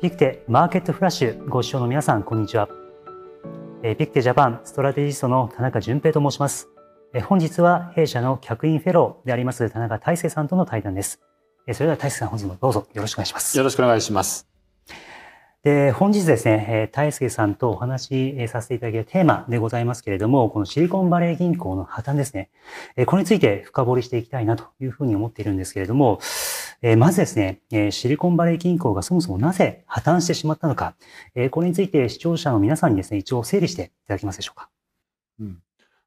ピクテマーケットフラッシュご視聴の皆さん、こんにちは。ピクテジャパンストラテジストの田中淳平と申します。本日は弊社の客員フェローであります田中大成さんとの対談です。それでは大成さん、本日もどうぞよろしくお願いします。よろしくお願いします。で本日ですね、大輔さんとお話しさせていただけるテーマでございますけれども、このシリコンバレー銀行の破綻ですね。これについて深掘りしていきたいなというふうに思っているんですけれども、えー、まずですね、えー、シリコンバレー銀行がそもそもなぜ破綻してしまったのか、えー、これについて視聴者の皆さんにですね、一応整理していただけますでしょうか。うん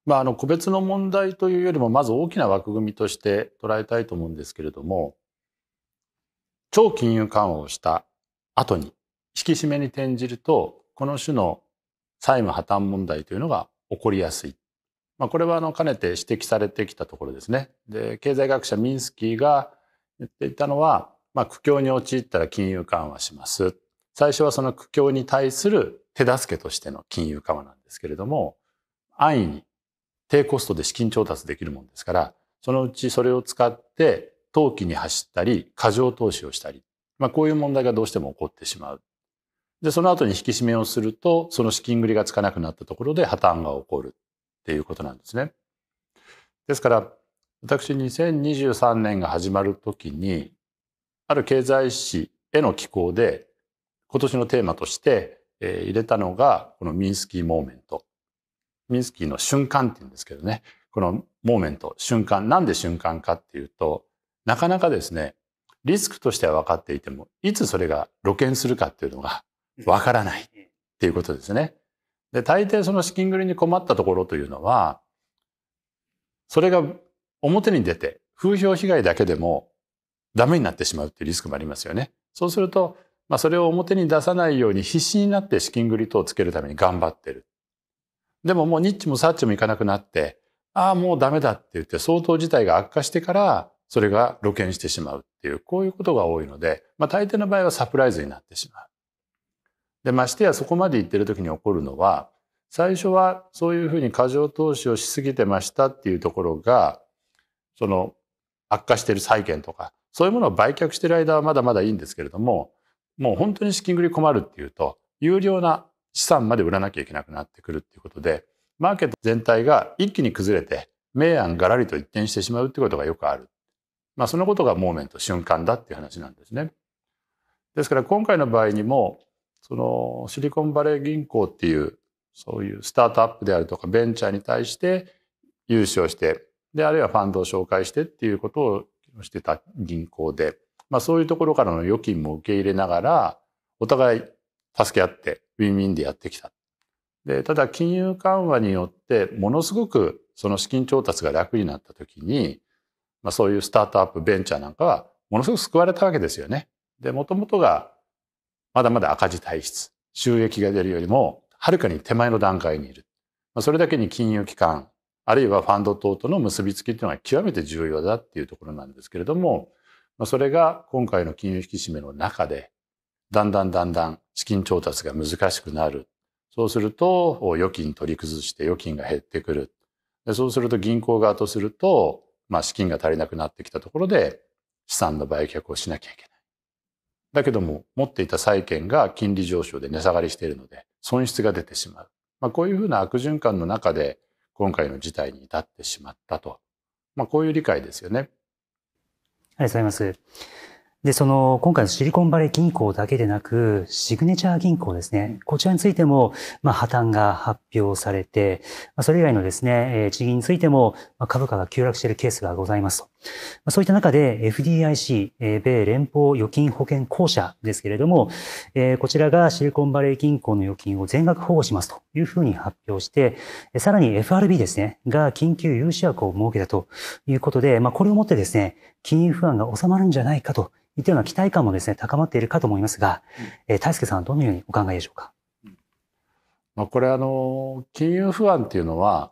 まあ、あの個別の問題というよりもまず大きな枠組みとして捉えたいと思うんですけれども超金融緩和をした後に引き締めに転じるとこの種の債務破綻問題というのが起こりやすい、まあ、これはあのかねて指摘されてきたところですねで経済学者ミンスキーが言っていたのは、まあ、苦境に陥ったら金融緩和します。最初はその苦境に対する手助けとしての金融緩和なんですけれども、安易に低コストで資金調達できるもんですから、そのうちそれを使って投機に走ったり、過剰投資をしたり、まあ、こういう問題がどうしても起こってしまう。で、その後に引き締めをすると、その資金繰りがつかなくなったところで破綻が起こるっていうことなんですね。ですから、私2023年が始まる時にある経済誌への寄稿で今年のテーマとして、えー、入れたのがこのミンスキー・モーメントミンスキーの瞬間って言うんですけどねこのモーメント瞬間なんで瞬間かっていうとなかなかですねリスクとしては分かっていてもいつそれが露見するかっていうのが分からないっていうことですね。で大抵その資金繰りに困ったところというのはそれが表に出て風評被害だけでもダメになってしまうっていうリスクもありますよね。そうすると、まあ、それを表に出さないように必死になって資金繰り等をつけるために頑張ってる。でももうニッチもサッチもいかなくなって、ああ、もうダメだって言って相当事態が悪化してから、それが露見してしまうっていう、こういうことが多いので、まあ大抵の場合はサプライズになってしまう。で、ましてやそこまで言ってる時に起こるのは、最初はそういうふうに過剰投資をしすぎてましたっていうところが、その悪化している債券とか、そういうものを売却している間はまだまだいいんですけれども、もう本当に資金繰り困るっていうと、有料な資産まで売らなきゃいけなくなってくるっていうことで、マーケット全体が一気に崩れて、明暗がらりと一転してしまうってことがよくある。まあ、そのことがモーメント瞬間だっていう話なんですね。ですから今回の場合にも、そのシリコンバレー銀行っていう、そういうスタートアップであるとかベンチャーに対して融資をしてであるいはファンドを紹介してっていうことをしてた銀行で、まあ、そういうところからの預金も受け入れながらお互い助け合ってウィンウィンでやってきた。でただ金融緩和によってものすごくその資金調達が楽になった時に、まあ、そういうスタートアップベンチャーなんかはものすごく救われたわけですよね。でもともとがまだまだ赤字体質収益が出るよりもはるかに手前の段階にいる。まあ、それだけに金融機関あるいはファンド等との結びつきというのが極めて重要だっていうところなんですけれども、まあ、それが今回の金融引き締めの中で、だんだんだんだん資金調達が難しくなる。そうすると、預金取り崩して預金が減ってくる。でそうすると銀行側とすると、まあ、資金が足りなくなってきたところで資産の売却をしなきゃいけない。だけども持っていた債券が金利上昇で値下がりしているので損失が出てしまう。まあ、こういうふうな悪循環の中で今回の事態に至ってしまったと、まあ、こういう理解ですよね。ありがとうございます。で、その、今回のシリコンバレー銀行だけでなく、シグネチャー銀行ですね。こちらについても、まあ、破綻が発表されて、まあ、それ以外のですね、え地銀についても、ま株価が急落しているケースがございますと。まそういった中で、FDIC、え米連邦預金保険公社ですけれども、えこちらがシリコンバレー銀行の預金を全額保護しますというふうに発表して、さらに FRB ですね、が緊急融資枠を設けたということで、まあ、これをもってですね、金融不安が収まるんじゃないかといったような期待感もですね、高まっているかと思いますが、え大輔さんはどのようにお考えでしょうか。まあ、これあの、金融不安っていうのは、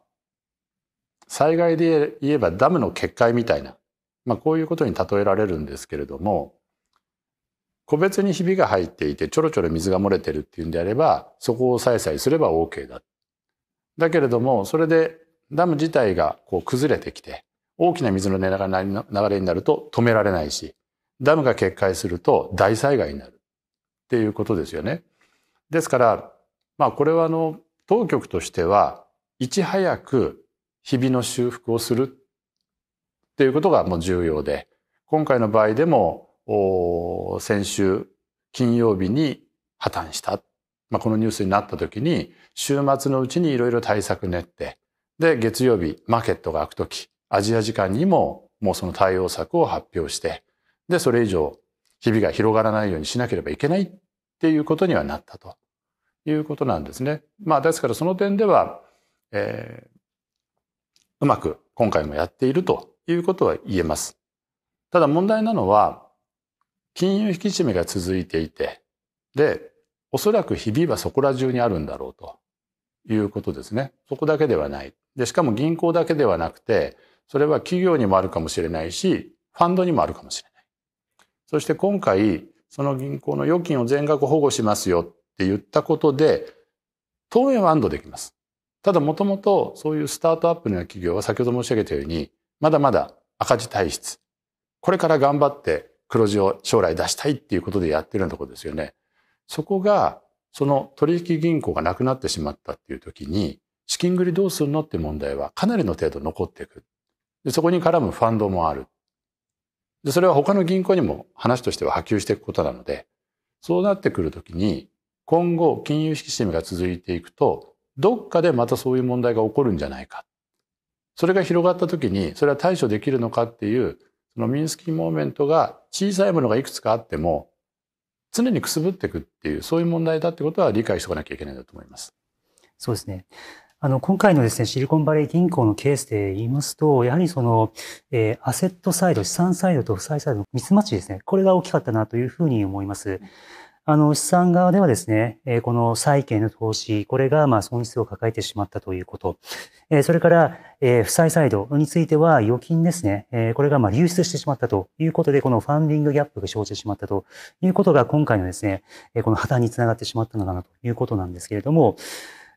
災害で言えばダムの決壊みたいな、まあ、こういうことに例えられるんですけれども、個別にひびが入っていてちょろちょろ水が漏れてるっていうんであれば、そこをえさえすれば OK だ。だけれども、それでダム自体がこう崩れてきて、大きな水の流れになると止められないし、ダムが決壊すると大災害になるっていうことですよね。ですから、まあこれはあの、当局としては、いち早く日々の修復をするっていうことがもう重要で、今回の場合でも、先週金曜日に破綻した。まあ、このニュースになった時に、週末のうちにいろいろ対策練って、で、月曜日、マーケットが開く時、アジア時間にももうその対応策を発表して、で、それ以上、ひびが広がらないようにしなければいけないっていうことにはなったということなんですね。まあ、ですからその点では、えー、うまく今回もやっているということは言えます。ただ問題なのは、金融引き締めが続いていて、で、おそらくひびはそこら中にあるんだろうということですね。そこだけではない。で、しかも銀行だけではなくて、それは企業にもあるかもしれないし、ファンドにもあるかもしれない。そして今回その銀行の預金を全額保護しますよって言ったことで当面は安堵できます。ただもともとそういうスタートアップのような企業は先ほど申し上げたようにまだまだ赤字体質これから頑張って黒字を将来出したいっていうことでやってるようなところですよね。そこがその取引銀行がなくなってしまったっていう時に資金繰りどうするのって問題はかなりの程度残っていく。でそこに絡むファンドもある。で、それは他の銀行にも話としては波及していくことなので、そうなってくるときに、今後金融引き締めが続いていくと、どっかでまたそういう問題が起こるんじゃないか。それが広がったときに、それは対処できるのかっていう、そのミンスキーモーメントが小さいものがいくつかあっても、常にくすぶっていくっていう、そういう問題だってことは理解しておかなきゃいけないんだと思います。そうですね。あの、今回のですね、シリコンバレー銀行のケースで言いますと、やはりその、えー、アセットサイド、資産サイドと負債サイドのミスマッチですね。これが大きかったなというふうに思います。あの、資産側ではですね、えー、この債権の投資、これが、まあ、損失を抱えてしまったということ。えー、それから、えー、負債サイドについては、預金ですね、えー、これが、まあ、流出してしまったということで、このファンディングギャップが生じてしまったということが、今回のですね、えこの破綻につながってしまったのかなということなんですけれども、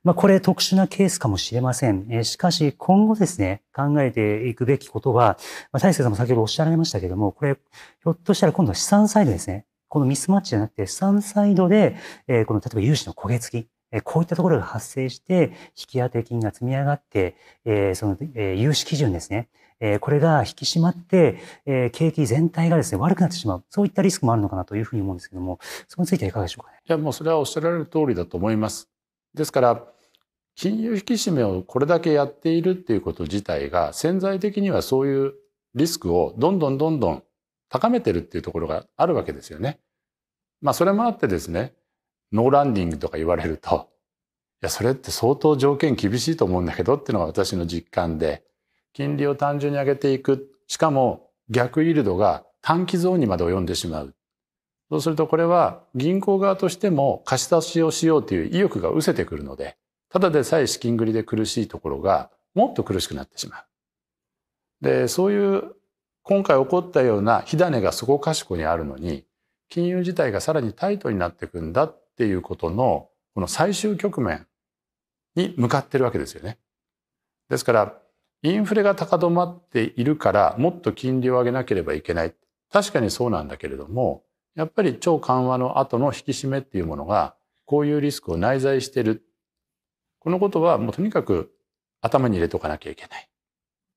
まあ、これ特殊なケースかもしれません。えしかし、今後ですね、考えていくべきことは、まあ、大輔さんも先ほどおっしゃられましたけども、これ、ひょっとしたら今度は資産サイドですね。このミスマッチじゃなくて、資産サイドで、えこの例えば融資の焦げ付き、こういったところが発生して、引き当て金が積み上がって、えその、え融資基準ですね。えこれが引き締まって、え景気全体がですね、悪くなってしまう。そういったリスクもあるのかなというふうに思うんですけども、それについてはいかがでしょうかね。いや、もうそれはおっしゃられる通りだと思います。ですから金融引き締めをこれだけやっているっていうこと自体が潜在的にはそういうリスクをどんどんどんどん高めてるっていうところがあるわけですよね。まあそれもあってですねノーランディングとか言われるといやそれって相当条件厳しいと思うんだけどっていうのが私の実感で金利を単純に上げていくしかも逆イールドが短期ゾーンにまで及んでしまうそうするとこれは銀行側としても貸し出しをしようという意欲が失せてくるので、ただでさえ資金繰りで苦しいところがもっと苦しくなってしまう。で、そういう今回起こったような火種がそこかしこにあるのに、金融自体がさらにタイトになっていくんだっていうことの、この最終局面に向かってるわけですよね。ですから、インフレが高止まっているから、もっと金利を上げなければいけない。確かにそうなんだけれども、やっぱり超緩和の後の引き締めっていうものがこういうリスクを内在してる。このことはもうとにかく頭に入れておかなきゃいけない。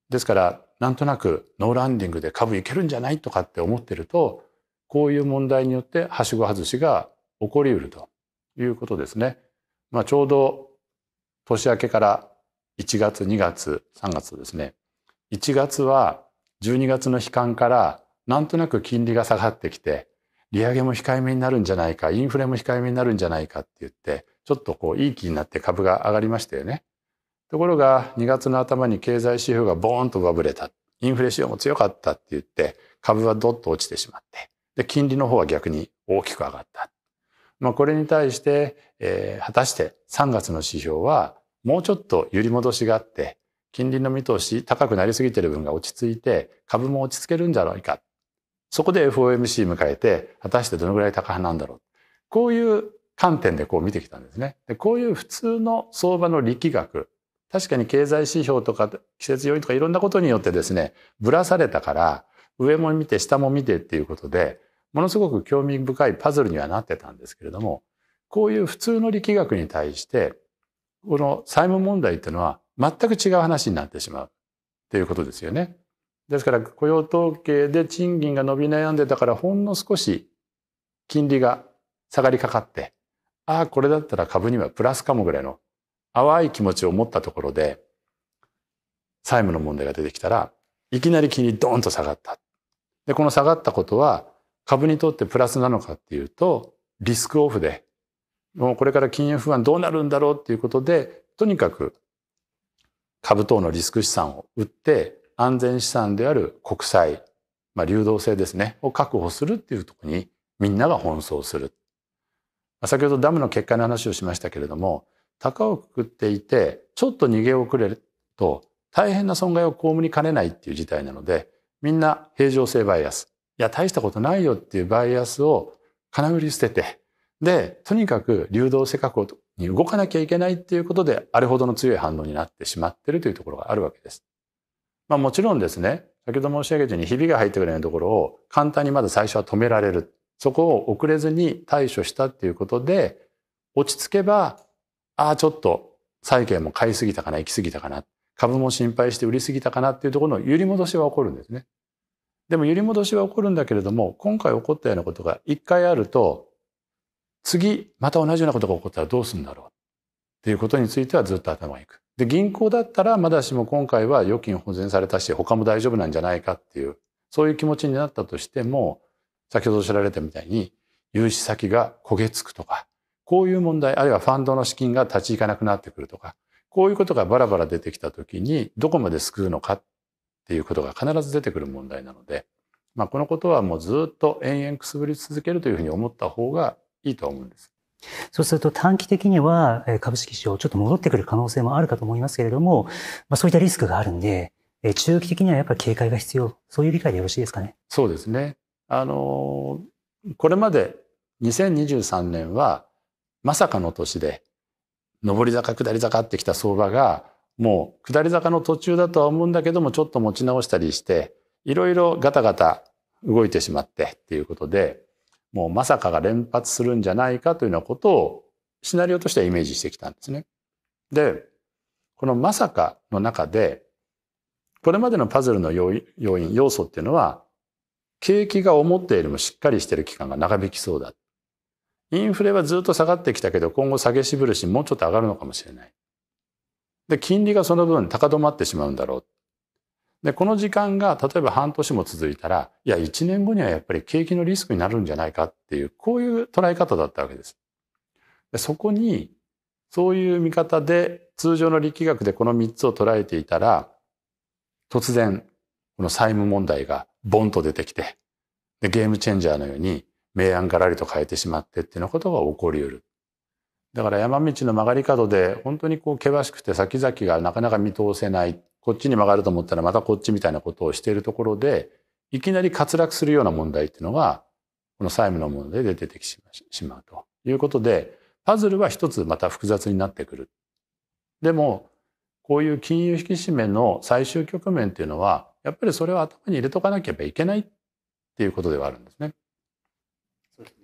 ですからなんとなくノーランディングで株いけるんじゃないとかって思ってるとこういう問題によってはしご外しが起こりうるということですね。まあ、ちょうど年明けから1月2月3月とですね1月は12月の悲観からなんとなく金利が下がってきて利上げも控えめになるんじゃないか、インフレも控えめになるんじゃないかって言って、ちょっとこういい気になって株が上がりましたよね。ところが2月の頭に経済指標がボーンとバブれた。インフレ指標も強かったって言って、株はドッと落ちてしまって。で、金利の方は逆に大きく上がった。まあ、これに対して、えー、果たして3月の指標はもうちょっと揺り戻しがあって、金利の見通し高くなりすぎてる分が落ち着いて、株も落ち着けるんじゃないかそこで FOMC 迎えて、果たしてどのぐらい高派なんだろう。こういう観点でこう見てきたんですね。でこういう普通の相場の力学。確かに経済指標とか季節要因とかいろんなことによってですね、ぶらされたから、上も見て下も見てっていうことで、ものすごく興味深いパズルにはなってたんですけれども、こういう普通の力学に対して、この債務問題っていうのは全く違う話になってしまうっていうことですよね。ですから雇用統計で賃金が伸び悩んでたからほんの少し金利が下がりかかって、ああ、これだったら株にはプラスかもぐらいの淡い気持ちを持ったところで、債務の問題が出てきたら、いきなり金利ドーンと下がった。で、この下がったことは株にとってプラスなのかっていうと、リスクオフで、もうこれから金融不安どうなるんだろうっていうことで、とにかく株等のリスク資産を売って安全資産である国債、まあ、流動性ですねを確保するっていうとこにみんなが奔走する、まあ、先ほどダムの決壊の話をしましたけれども高をくくっていてちょっと逃げ遅れると大変な損害を被りかねないっていう事態なのでみんな平常性バイアスいや大したことないよっていうバイアスを金繰り捨ててでとにかく流動性確保に動かなきゃいけないっていうことであれほどの強い反応になってしまってるというところがあるわけです。まあもちろんですね、先ほど申し上げたようにひびが入ってくるようなところを簡単にまず最初は止められる。そこを遅れずに対処したっていうことで、落ち着けば、ああ、ちょっと債券も買いすぎたかな、行きすぎたかな、株も心配して売りすぎたかなっていうところの揺り戻しは起こるんですね。でも揺り戻しは起こるんだけれども、今回起こったようなことが一回あると、次、また同じようなことが起こったらどうするんだろうっていうことについてはずっと頭がいく。で銀行だったらまだしも今回は預金保全されたし他も大丈夫なんじゃないかっていうそういう気持ちになったとしても先ほどおっしゃられたみたいに融資先が焦げつくとかこういう問題あるいはファンドの資金が立ち行かなくなってくるとかこういうことがバラバラ出てきた時にどこまで救うのかっていうことが必ず出てくる問題なので、まあ、このことはもうずっと延々くすぶり続けるというふうに思った方がいいと思うんです。そうすると短期的には株式市場ちょっと戻ってくる可能性もあるかと思いますけれども、まあ、そういったリスクがあるんで、中期的にはやっぱり警戒が必要、そういう理解でよろしいですかね。そうですね。あのこれまで2023年はまさかの年で、上り坂下り坂ってきた相場が、もう下り坂の途中だとは思うんだけども、ちょっと持ち直したりして、いろいろガタガタ動いてしまってっていうことで、もうまさかが連発するんじゃないかというようなことをシナリオとしてはイメージしてきたんですね。で、このまさかの中で、これまでのパズルの要因、要素っていうのは、景気が思ったよりもしっかりしてる期間が長引きそうだ。インフレはずっと下がってきたけど、今後下げしぶるし、もうちょっと上がるのかもしれない。で、金利がその分高止まってしまうんだろう。でこの時間が例えば半年も続いたらいや1年後にはやっぱり景気のリスクになるんじゃないかっていうこういう捉え方だったわけです。でそこにそういう見方で通常の力学でこの3つを捉えていたら突然この債務問題がボンと出てきてでゲームチェンジャーのように明暗がらりと変えてしまってっていうようなことが起こりうる。だから山道の曲がり角で本当にこう険しくて先々がなかなか見通せないこっちに曲がると思ったらまたこっちみたいなことをしているところでいきなり滑落するような問題っていうのがこの債務の問題で出てきてしまうということでパズルは一つまた複雑になってくる。でもこういう金融引き締めの最終局面っていうのはやっぱりそれは頭に入れとかなければいけないっていうことではあるんですね。そうです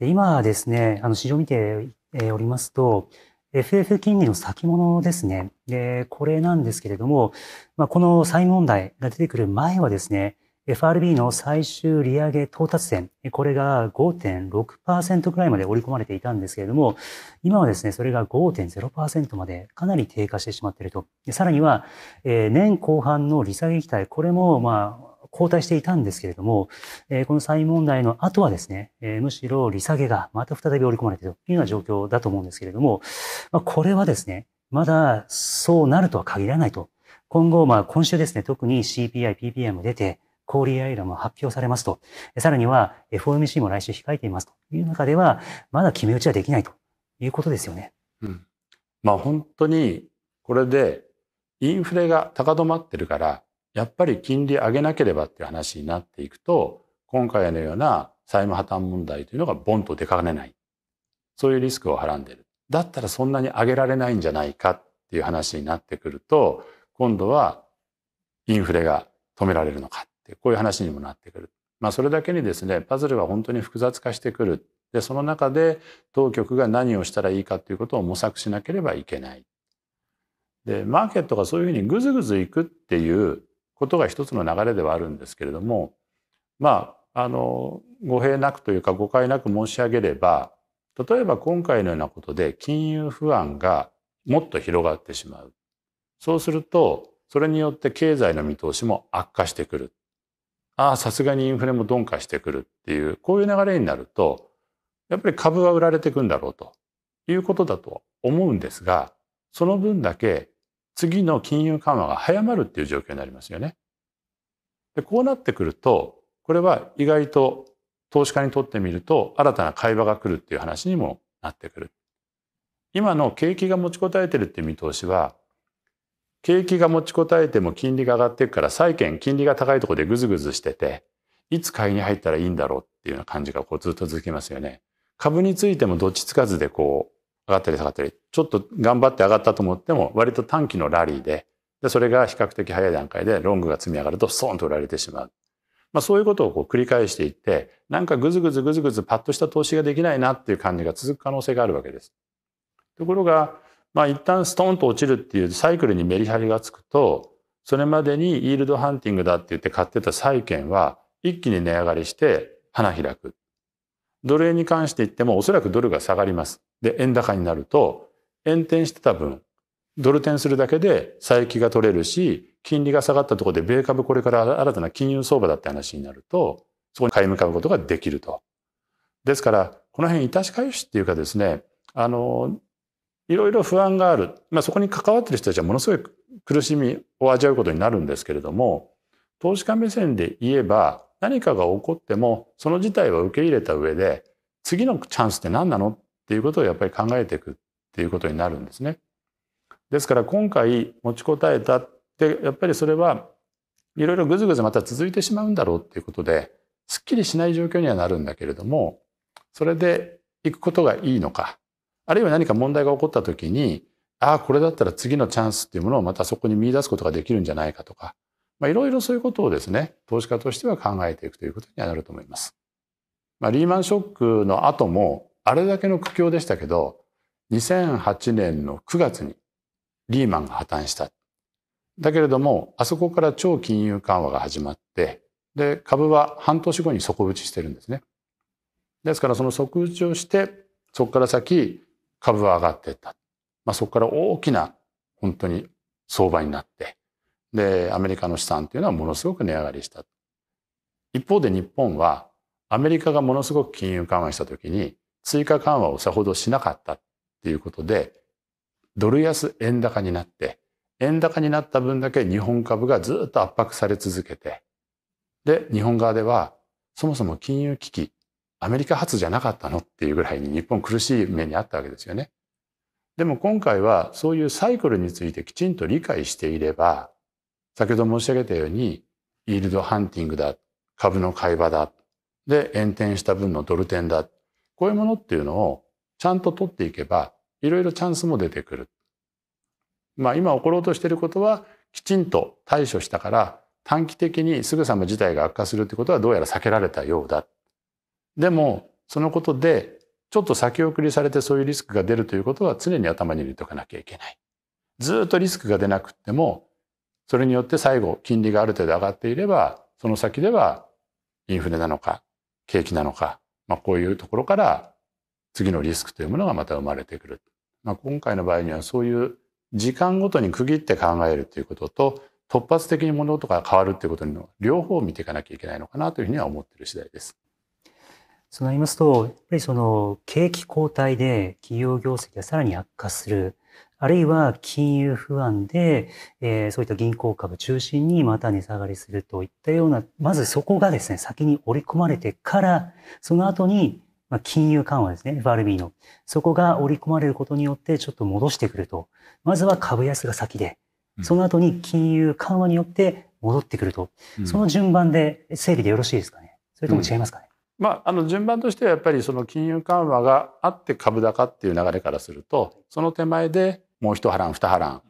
ね今ですねあの市場見ておりますと FF 金利の先物ですね。で、これなんですけれども、まあ、この債問題が出てくる前はですね、FRB の最終利上げ到達点、これが5.6%くらいまで織り込まれていたんですけれども、今はですね、それが5.0%までかなり低下してしまっていると。さらには、えー、年後半の利下げ期待、これも、まあ、後退していたんですけれども、えこの債問題の後はですね、えむしろ利下げがまた再び織り込まれているというような状況だと思うんですけれども、まこれはですね、まだそうなるとは限らないと。今後、まあ今週ですね、特に CPI、PPI も出て、氷アイラも発表されますと、さらには FOMC も来週控えていますという中では、まだ決め打ちはできないということですよね。うん。まあ本当に、これでインフレが高止まってるから、やっぱり金利上げなければっていう話になっていくと、今回のような債務破綻問題というのがボンと出かねない。そういうリスクをはらんでる。だったらそんなに上げられないんじゃないかっていう話になってくると、今度はインフレが止められるのかってこういう話にもなってくる。まあそれだけにですね、パズルは本当に複雑化してくる。で、その中で当局が何をしたらいいかということを模索しなければいけない。で、マーケットがそういうふうにぐずぐずいくっていうことが一つの流れではあるんですけれどもまああの語弊なくというか誤解なく申し上げれば例えば今回のようなことで金融不安がもっと広がってしまうそうするとそれによって経済の見通しも悪化してくるああさすがにインフレも鈍化してくるっていうこういう流れになるとやっぱり株は売られていくんだろうということだと思うんですがその分だけ次の金融緩和が早まるっていう状況になりますよね。でこうなってくるとこれは意外と投資家にとってみると新たな会話が来るっていう話にもなってくる。今の景気が持ちこたえてるっていう見通しは景気が持ちこたえても金利が上がっていくから債券金利が高いところでグズグズしてていつ買いに入ったらいいんだろうっていうような感じがこうずっと続きますよね。株についてもどっちつかずでこう上がったり下がったりちょっと頑張って上がったと思っても割と短期のラリーででそれが比較的早い段階でロングが積み上がるとストンと売られてしまう。まあ、そういうことをこう繰り返していってなんかぐずぐずぐずぐずパッとした投資ができないなっていう感じが続く可能性があるわけです。ところが、まあ、一旦ストンと落ちるっていうサイクルにメリハリがつくとそれまでにイールドハンティングだって言って買ってた債券は一気に値上がりして花開く。ドル円に関して言ってもおそらくドルが下がります。で円高になると円転してた分ドル転するだけで債益が取れるし金利が下がったところで米株これから新たな金融相場だって話になるとそこに買い向かうことができると。ですからこの辺いたしかゆしっていうかですねあのいろいろ不安がある、まあ、そこに関わってる人たちはものすごい苦しみを味わうことになるんですけれども投資家目線で言えば何かが起こってもその事態は受け入れた上で次のチャンスって何なのっっていうことをやっぱり考えていくっていうことになるんですね。ですから今回持ちこたえたってやっぱりそれはいろいろぐずぐずまた続いてしまうんだろうっていうことですっきりしない状況にはなるんだけれどもそれで行くことがいいのかあるいは何か問題が起こった時にああこれだったら次のチャンスっていうものをまたそこに見出すことができるんじゃないかとかいろいろそういうことをですね投資家としては考えていくということにはなると思います。まあ、リーマンショックの後もあれだけの苦境でしたけど2008年の9月にリーマンが破綻した。だけれどもあそこから超金融緩和が始まってで株は半年後に底打ちしてるんですね。ですからその底打ちをしてそこから先株は上がっていった。まあ、そこから大きな本当に相場になってでアメリカの資産というのはものすごく値上がりした。一方で日本はアメリカがものすごく金融緩和した時に追加緩和をさほどしなかったっていうことで、ドル安円高になって、円高になった分だけ日本株がずっと圧迫され続けて、で、日本側では、そもそも金融危機、アメリカ発じゃなかったのっていうぐらいに日本苦しい目にあったわけですよね。でも今回はそういうサイクルについてきちんと理解していれば、先ほど申し上げたように、イールドハンティングだ、株の買い場だ、で、炎天した分のドル転だ、こういうものっていうのをちゃんと取っていけば、いろいろチャンスも出てくる。まあ今起ころうとしていることは、きちんと対処したから、短期的にすぐさま事態が悪化するってことはどうやら避けられたようだ。でも、そのことで、ちょっと先送りされてそういうリスクが出るということは常に頭に入れておかなきゃいけない。ずっとリスクが出なくても、それによって最後、金利がある程度上がっていれば、その先ではインフレなのか、景気なのか、まあ、こういうところから次のリスクというものがまた生まれてくる。まあ、今回の場合にはそういう時間ごとに区切って考えるということと突発的に物事が変わるということの両方を見ていかなきゃいけないのかなというふうには思っている次第です。そうなりますと、やっぱりその景気後退で企業業績がさらに悪化する、あるいは金融不安で、えー、そういった銀行株中心にまた値下がりするといったような、まずそこがですね、先に織り込まれてから、その後に、まあ、金融緩和ですね、FRB の。そこが織り込まれることによって、ちょっと戻してくると。まずは株安が先で、その後に金融緩和によって戻ってくると。うん、その順番で整理でよろしいですかねそれとも違いますかね、うん、まあ、あの順番としてはやっぱりその金融緩和があって株高っていう流れからするとその手前でもう一波乱二波乱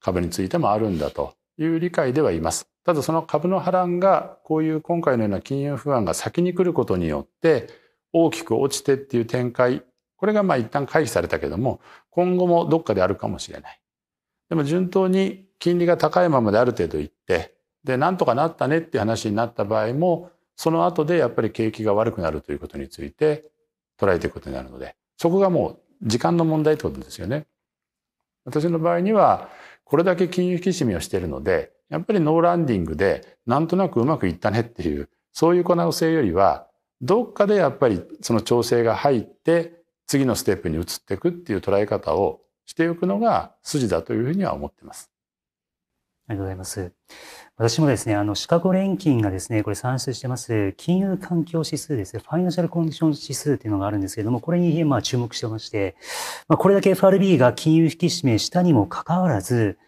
株についてもあるんだという理解ではいます。ただその株の波乱がこういう今回のような金融不安が先に来ることによって大きく落ちてっていう展開これがまあ一旦回避されたけども今後もどっかであるかもしれない。でも順当に金利が高いままである程度いってでなんとかなったねっていう話になった場合もその後でやっぱり景気が悪くなるということについて捉えていくことになるのでそこがもう時間の問題ってことですよね。私の場合にはこれだけ金融引き締めをしているのでやっぱりノーランディングでなんとなくうまくいったねっていうそういう可能性よりはどっかでやっぱりその調整が入って次のステップに移っていくっていう捉え方をしておくのが筋だというふうには思ってます。ありがとうございます。私もですね、あの、シカゴ連金がですね、これ算出してます、金融環境指数ですね、ファイナンシャルコンディション指数っていうのがあるんですけれども、これに、まあ、注目してまして、まあ、これだけ FRB が金融引き締めしたにもかかわらず、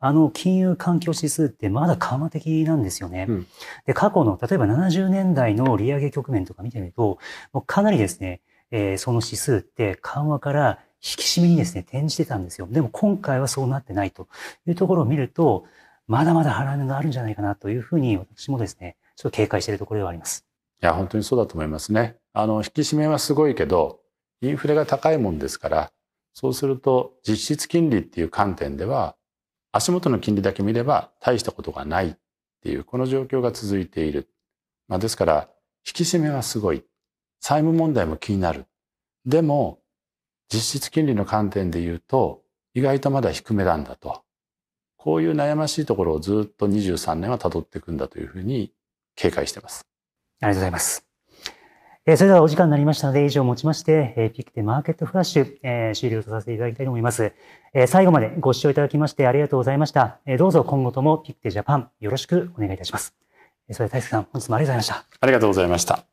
あの金融環境指数ってまだ緩和的なんですよね。うん、で、過去の、例えば70年代の利上げ局面とか見てみると、もうかなりですね、えー、その指数って緩和から引き締めにですね、転じてたんですよ。でも今回はそうなってないというところを見ると、まだまだ波乱があるんじゃないかなというふうに、私もですね、ちょっと警戒しているところではあります。いや、本当にそうだと思いますね。あの、引き締めはすごいけど、インフレが高いもんですから、そうすると実質金利っていう観点では、足元の金利だけ見れば大したことがないっていう、この状況が続いている。まあ、ですから、引き締めはすごい。債務問題も気になる。でも、実質金利の観点で言うと、意外とまだ低めなんだと。こういう悩ましいところをずっと23年は辿っていくんだというふうに警戒してます。ありがとうございます。えそれではお時間になりましたので、以上をもちまして、えー、ピクテマーケットフラッシュ、え終了とさせていただきたいと思います。え最後までご視聴いただきましてありがとうございました。えどうぞ今後ともピクテジャパンよろしくお願いいたします。えそれでは大輔さん、本日もありがとうございました。ありがとうございました。